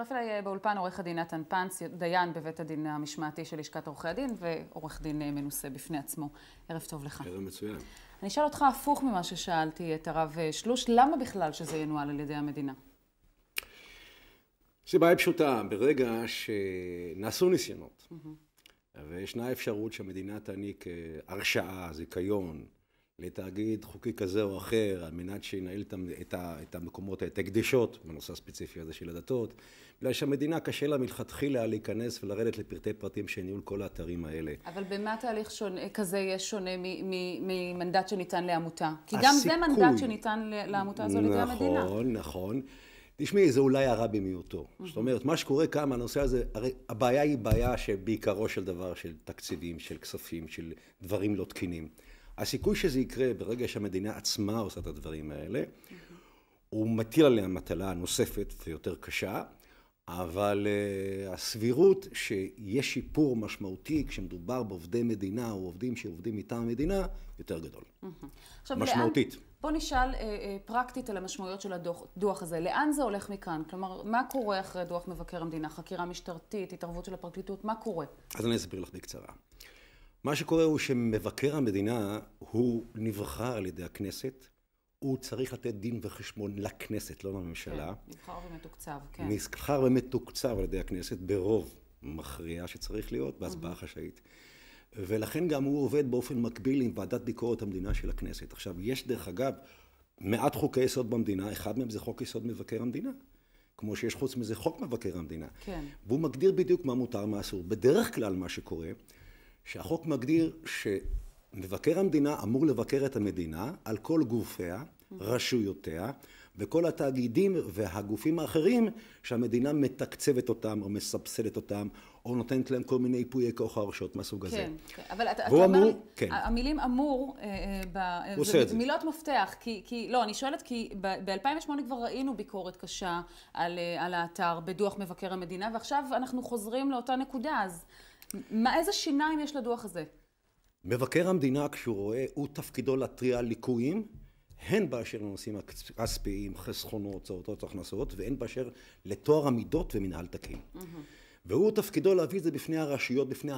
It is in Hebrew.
מצטרף אליי אה, באולפן עורך הדין נתן פנס, דיין בבית הדין המשמעתי של לשכת עורכי הדין, ועורך דין אה, מנוסה בפני עצמו. ערב טוב לך. ערב מצוין. אני אשאל אותך הפוך ממה ששאלתי את הרב אה, שלוש, למה בכלל שזה ינוהל על ידי המדינה? הסיבה היא פשוטה, ברגע שנעשו ניסיונות, mm-hmm. וישנה אפשרות שהמדינה תעניק הרשאה, זיכיון, לתאגיד חוקי כזה או אחר, על מנת שינהל את, ה, את המקומות, את ההקדשות, בנושא הספציפי הזה של הדתות, בגלל שהמדינה קשה לה מלכתחילה להיכנס ולרדת לפרטי פרטים של ניהול כל האתרים האלה. אבל במה תהליך שונה, כזה יהיה שונה ממנדט שניתן לעמותה? כי גם זה מנדט שניתן לעמותה הזו נכון, לידי המדינה. נכון, נכון. תשמעי, זה אולי הרע במיעוטו. Mm-hmm. זאת אומרת, מה שקורה כאן, הנושא הזה, הרי הבעיה היא בעיה שבעיקרו של דבר של תקציבים, של כספים, של דברים לא תקינים. הסיכוי שזה יקרה ברגע שהמדינה עצמה עושה את הדברים האלה, הוא מטיל עליה מטלה נוספת ויותר קשה, אבל uh, הסבירות שיש שיפור משמעותי כשמדובר בעובדי מדינה או עובדים שעובדים מטעם המדינה, יותר גדול. עכשיו, משמעותית. לאן, בוא נשאל uh, uh, פרקטית על המשמעויות של הדוח הזה. לאן זה הולך מכאן? כלומר, מה קורה אחרי דוח מבקר המדינה? חקירה משטרתית, התערבות של הפרקליטות, מה קורה? אז אני אסביר לך בקצרה. מה שקורה הוא שמבקר המדינה הוא נבחר על ידי הכנסת, הוא צריך לתת דין וחשבון לכנסת, לא לממשלה. כן, נבחר ומתוקצב, כן. נבחר ומתוקצב על ידי הכנסת ברוב מכריע שצריך להיות בהצבעה mm-hmm. חשאית. ולכן גם הוא עובד באופן מקביל עם ועדת ביקורת המדינה של הכנסת. עכשיו, יש דרך אגב מעט חוקי יסוד במדינה, אחד מהם זה חוק יסוד מבקר המדינה. כמו שיש חוץ מזה חוק מבקר המדינה. כן. והוא מגדיר בדיוק מה מותר, מה אסור. בדרך כלל מה שקורה שהחוק מגדיר שמבקר המדינה אמור לבקר את המדינה על כל גופיה, רשויותיה, וכל התאגידים והגופים האחרים שהמדינה מתקצבת אותם או מסבסדת אותם או נותנת להם כל מיני ייפויי כוח הרשויות מהסוג הזה. כן, כן. אבל אתה, אתה אמור, כן. המילים אמור, אה, אה ב, הוא אה, זה, מילות זה. מפתח, כי, כי, לא, אני שואלת כי ב-2008 כבר ראינו ביקורת קשה על, אה, על האתר בדוח מבקר המדינה, ועכשיו אנחנו חוזרים לאותה נקודה, אז... מה, איזה שיניים יש לדוח הזה? מבקר המדינה, כשהוא רואה, הוא תפקידו להתריע על ליקויים, הן באשר לנושאים הכספיים, חסכונות, הוצאות, הכנסות, והן באשר לתואר המידות ומנהל תקין. Mm-hmm. והוא תפקידו להביא את זה בפני הרשויות, בפני